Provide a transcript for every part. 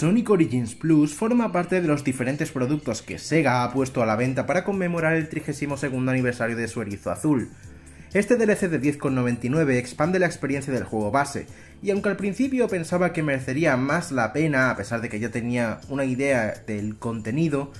Sonic Origins Plus forma parte de los diferentes productos que Sega ha puesto a la venta para conmemorar el 32 aniversario de su erizo azul. Este DLC de 10,99 expande la experiencia del juego base, y aunque al principio pensaba que merecería más la pena, a pesar de que ya tenía una idea del contenido,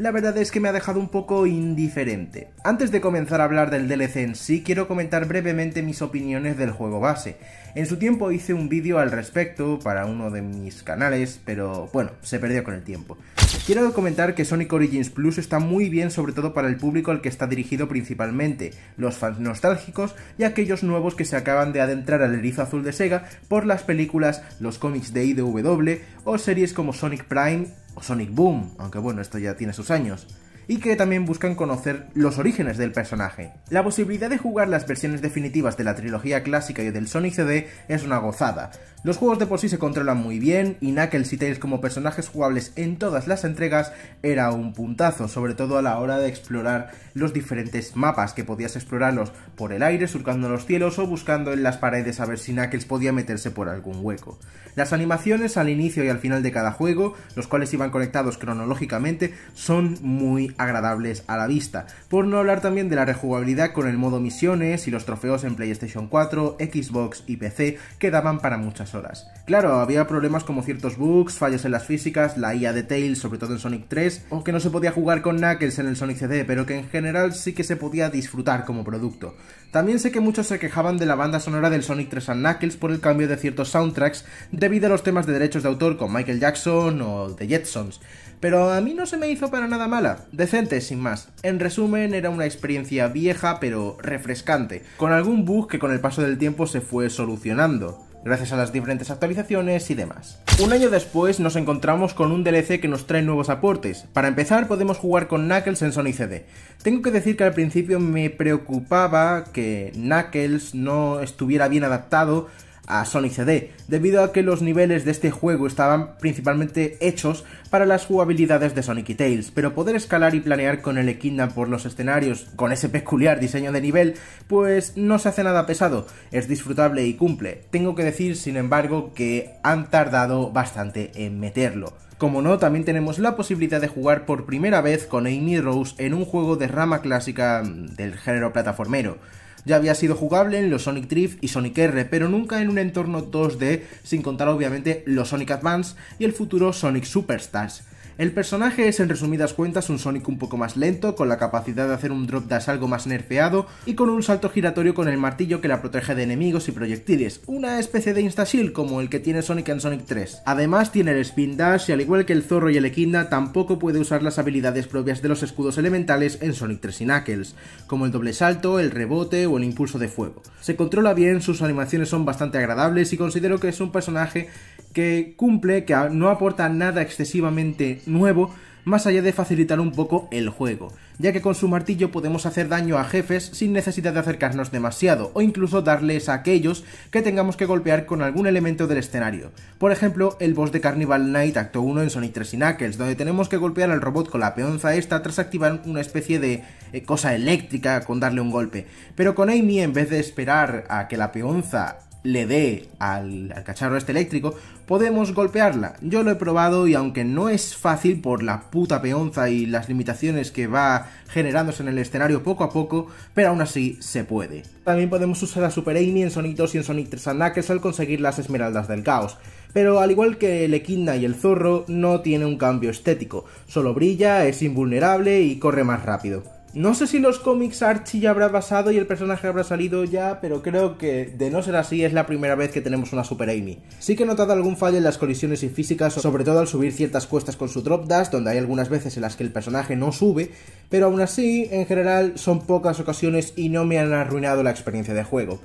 la verdad es que me ha dejado un poco indiferente. Antes de comenzar a hablar del DLC en sí, quiero comentar brevemente mis opiniones del juego base. En su tiempo hice un vídeo al respecto para uno de mis canales, pero bueno, se perdió con el tiempo. Quiero comentar que Sonic Origins Plus está muy bien sobre todo para el público al que está dirigido principalmente, los fans nostálgicos y aquellos nuevos que se acaban de adentrar al erizo azul de Sega por las películas, los cómics de IDW o series como Sonic Prime o Sonic Boom, aunque bueno, esto ya tiene sus años y que también buscan conocer los orígenes del personaje. La posibilidad de jugar las versiones definitivas de la trilogía clásica y del Sonic CD es una gozada. Los juegos de por sí se controlan muy bien y Knuckles y Tails como personajes jugables en todas las entregas era un puntazo, sobre todo a la hora de explorar los diferentes mapas que podías explorarlos por el aire, surcando los cielos o buscando en las paredes a ver si Knuckles podía meterse por algún hueco. Las animaciones al inicio y al final de cada juego, los cuales iban conectados cronológicamente, son muy agradables a la vista. Por no hablar también de la rejugabilidad con el modo misiones y los trofeos en PlayStation 4, Xbox y PC que daban para muchas horas. Claro, había problemas como ciertos bugs, fallos en las físicas, la IA de Tails, sobre todo en Sonic 3, o que no se podía jugar con Knuckles en el Sonic CD, pero que en general sí que se podía disfrutar como producto. También sé que muchos se quejaban de la banda sonora del Sonic 3 Knuckles por el cambio de ciertos soundtracks debido a los temas de derechos de autor con Michael Jackson o The Jetsons, pero a mí no se me hizo para nada mala, decente sin más. En resumen, era una experiencia vieja pero refrescante, con algún bug que con el paso del tiempo se fue solucionando gracias a las diferentes actualizaciones y demás. Un año después nos encontramos con un DLC que nos trae nuevos aportes. Para empezar podemos jugar con Knuckles en Sony CD. Tengo que decir que al principio me preocupaba que Knuckles no estuviera bien adaptado a Sonic CD, debido a que los niveles de este juego estaban principalmente hechos para las jugabilidades de Sonic y Tails, pero poder escalar y planear con el Equina por los escenarios con ese peculiar diseño de nivel, pues no se hace nada pesado, es disfrutable y cumple. Tengo que decir, sin embargo, que han tardado bastante en meterlo. Como no, también tenemos la posibilidad de jugar por primera vez con Amy Rose en un juego de rama clásica del género plataformero ya había sido jugable en los Sonic Drift y Sonic R, pero nunca en un entorno 2D, sin contar obviamente los Sonic Advance y el futuro Sonic Superstars. El personaje es en resumidas cuentas un Sonic un poco más lento, con la capacidad de hacer un drop dash algo más nerfeado y con un salto giratorio con el martillo que la protege de enemigos y proyectiles, una especie de insta-shield como el que tiene Sonic en Sonic 3. Además tiene el spin dash y al igual que el zorro y el equina, tampoco puede usar las habilidades propias de los escudos elementales en Sonic 3 y Knuckles, como el doble salto, el rebote o el impulso de fuego. Se controla bien, sus animaciones son bastante agradables y considero que es un personaje que cumple, que no aporta nada excesivamente nuevo, más allá de facilitar un poco el juego, ya que con su martillo podemos hacer daño a jefes sin necesidad de acercarnos demasiado, o incluso darles a aquellos que tengamos que golpear con algún elemento del escenario. Por ejemplo, el boss de Carnival Knight Acto 1 en Sonic 3 y Knuckles, donde tenemos que golpear al robot con la peonza esta tras activar una especie de eh, cosa eléctrica con darle un golpe. Pero con Amy, en vez de esperar a que la peonza le dé al, cacharro este eléctrico, podemos golpearla. Yo lo he probado y aunque no es fácil por la puta peonza y las limitaciones que va generándose en el escenario poco a poco, pero aún así se puede. También podemos usar a Super Amy en Sonic y en Sonic 3 Knuckles al conseguir las esmeraldas del caos. Pero al igual que el Equidna y el Zorro, no tiene un cambio estético, solo brilla, es invulnerable y corre más rápido. No sé si los cómics Archie ya habrá pasado y el personaje habrá salido ya, pero creo que de no ser así es la primera vez que tenemos una Super Amy. Sí que he notado algún fallo en las colisiones y físicas, sobre todo al subir ciertas cuestas con su drop dash, donde hay algunas veces en las que el personaje no sube, pero aún así, en general, son pocas ocasiones y no me han arruinado la experiencia de juego.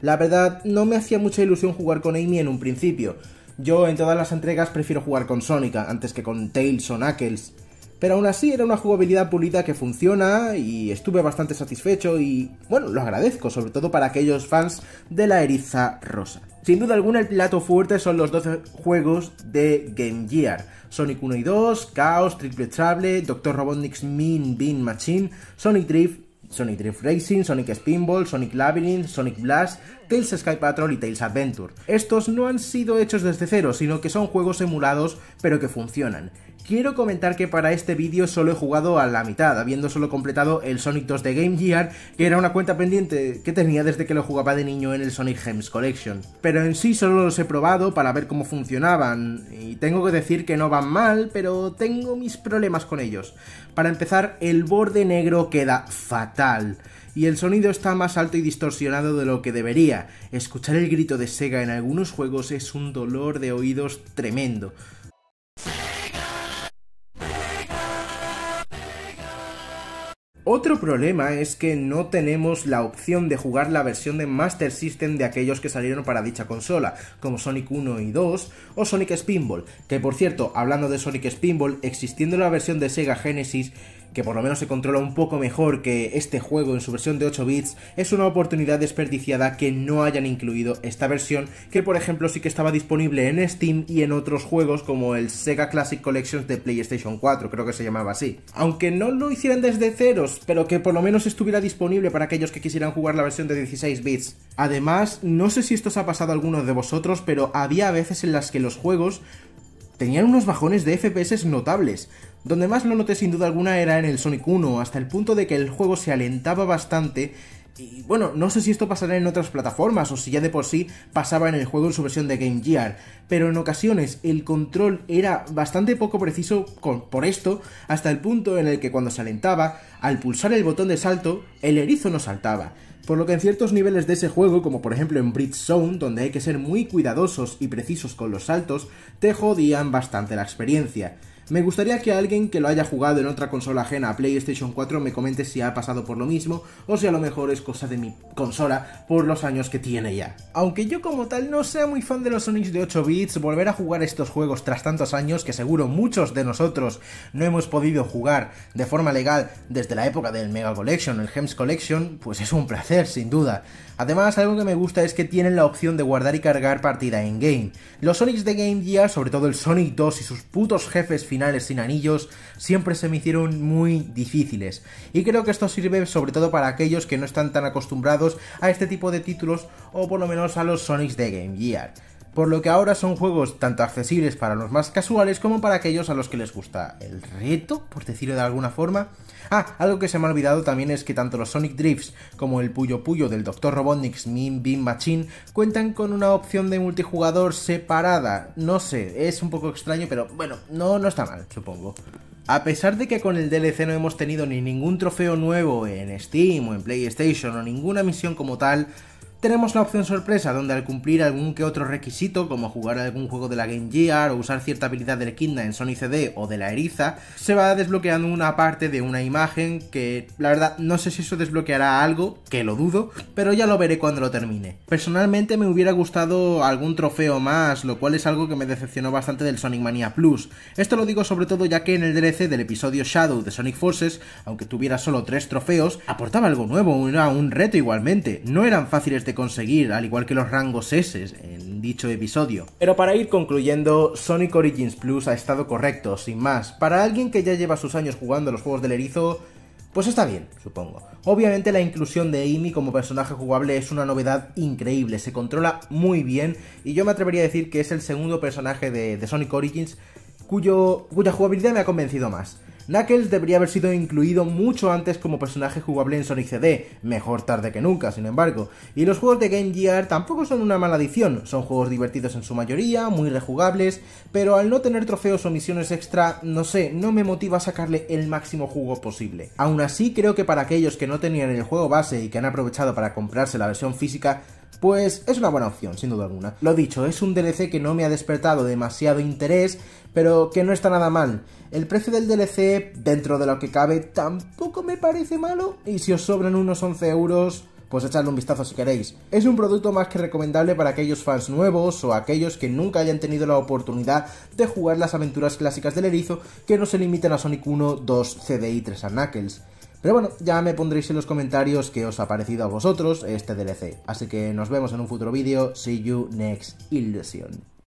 La verdad, no me hacía mucha ilusión jugar con Amy en un principio. Yo en todas las entregas prefiero jugar con Sonic antes que con Tails o Knuckles. Pero aún así era una jugabilidad pulida que funciona y estuve bastante satisfecho y bueno, lo agradezco, sobre todo para aquellos fans de la eriza rosa. Sin duda alguna el plato fuerte son los 12 juegos de Game Gear. Sonic 1 y 2, Chaos, Triple Trouble, Dr. Robotnik's Mean Bean Machine, Sonic Drift, Sonic Drift Racing, Sonic Spinball, Sonic Labyrinth, Sonic Blast, Tales Sky Patrol y Tales Adventure. Estos no han sido hechos desde cero, sino que son juegos emulados pero que funcionan. Quiero comentar que para este vídeo solo he jugado a la mitad, habiendo solo completado el Sonic 2 de Game Gear, que era una cuenta pendiente que tenía desde que lo jugaba de niño en el Sonic Gems Collection. Pero en sí solo los he probado para ver cómo funcionaban, y tengo que decir que no van mal, pero tengo mis problemas con ellos. Para empezar, el borde negro queda fatal y el sonido está más alto y distorsionado de lo que debería. Escuchar el grito de Sega en algunos juegos es un dolor de oídos tremendo. Otro problema es que no tenemos la opción de jugar la versión de Master System de aquellos que salieron para dicha consola, como Sonic 1 y 2 o Sonic Spinball, que por cierto, hablando de Sonic Spinball, existiendo la versión de Sega Genesis, que por lo menos se controla un poco mejor que este juego en su versión de 8 bits, es una oportunidad desperdiciada que no hayan incluido esta versión, que por ejemplo sí que estaba disponible en Steam y en otros juegos como el Sega Classic Collections de PlayStation 4, creo que se llamaba así. Aunque no lo hicieran desde ceros, pero que por lo menos estuviera disponible para aquellos que quisieran jugar la versión de 16 bits. Además, no sé si esto os ha pasado a algunos de vosotros, pero había veces en las que los juegos tenían unos bajones de FPS notables. Donde más lo noté sin duda alguna era en el Sonic 1, hasta el punto de que el juego se alentaba bastante. Y bueno, no sé si esto pasará en otras plataformas o si ya de por sí pasaba en el juego en su versión de Game Gear, pero en ocasiones el control era bastante poco preciso por esto, hasta el punto en el que cuando se alentaba, al pulsar el botón de salto, el erizo no saltaba. Por lo que en ciertos niveles de ese juego, como por ejemplo en Bridge Zone, donde hay que ser muy cuidadosos y precisos con los saltos, te jodían bastante la experiencia. Me gustaría que alguien que lo haya jugado en otra consola ajena a PlayStation 4 me comente si ha pasado por lo mismo o si a lo mejor es cosa de mi consola por los años que tiene ya. Aunque yo como tal no sea muy fan de los Sonics de 8 bits, volver a jugar estos juegos tras tantos años que seguro muchos de nosotros no hemos podido jugar de forma legal desde la época del Mega Collection, el Gems Collection, pues es un placer sin duda. Además, algo que me gusta es que tienen la opción de guardar y cargar partida en game. Los Sonics de Game Gear, sobre todo el Sonic 2 y sus putos jefes finales sin anillos siempre se me hicieron muy difíciles. Y creo que esto sirve sobre todo para aquellos que no están tan acostumbrados a este tipo de títulos o por lo menos a los Sonics de Game Gear por lo que ahora son juegos tanto accesibles para los más casuales como para aquellos a los que les gusta el reto, por decirlo de alguna forma. Ah, algo que se me ha olvidado también es que tanto los Sonic Drifts como el Puyo Puyo del Dr. Robotnik's Min Bean Machine cuentan con una opción de multijugador separada. No sé, es un poco extraño, pero bueno, no, no está mal, supongo. A pesar de que con el DLC no hemos tenido ni ningún trofeo nuevo en Steam o en PlayStation o ninguna misión como tal, tenemos la opción sorpresa, donde al cumplir algún que otro requisito, como jugar algún juego de la Game Gear o usar cierta habilidad del Kindle en Sonic CD o de la Eriza, se va desbloqueando una parte de una imagen que, la verdad, no sé si eso desbloqueará algo, que lo dudo, pero ya lo veré cuando lo termine. Personalmente me hubiera gustado algún trofeo más, lo cual es algo que me decepcionó bastante del Sonic Mania Plus. Esto lo digo sobre todo ya que en el DLC del episodio Shadow de Sonic Forces, aunque tuviera solo tres trofeos, aportaba algo nuevo, era un reto igualmente, no eran fáciles de conseguir, al igual que los rangos S en dicho episodio. Pero para ir concluyendo, Sonic Origins Plus ha estado correcto, sin más. Para alguien que ya lleva sus años jugando los juegos del erizo, pues está bien, supongo. Obviamente la inclusión de Amy como personaje jugable es una novedad increíble, se controla muy bien y yo me atrevería a decir que es el segundo personaje de, Sonic Origins cuyo, cuya jugabilidad me ha convencido más. Knuckles debería haber sido incluido mucho antes como personaje jugable en Sonic CD, mejor tarde que nunca, sin embargo. Y los juegos de Game Gear tampoco son una mala adición, son juegos divertidos en su mayoría, muy rejugables, pero al no tener trofeos o misiones extra, no sé, no me motiva a sacarle el máximo jugo posible. Aún así, creo que para aquellos que no tenían el juego base y que han aprovechado para comprarse la versión física, pues es una buena opción, sin duda alguna. Lo dicho, es un DLC que no me ha despertado demasiado interés, pero que no está nada mal. El precio del DLC, dentro de lo que cabe, tampoco me parece malo, y si os sobran unos 11 euros, pues echadle un vistazo si queréis. Es un producto más que recomendable para aquellos fans nuevos o aquellos que nunca hayan tenido la oportunidad de jugar las aventuras clásicas del erizo que no se limiten a Sonic 1, 2, CD y 3 a Knuckles. Pero bueno, ya me pondréis en los comentarios qué os ha parecido a vosotros este DLC. Así que nos vemos en un futuro vídeo. See you next illusion.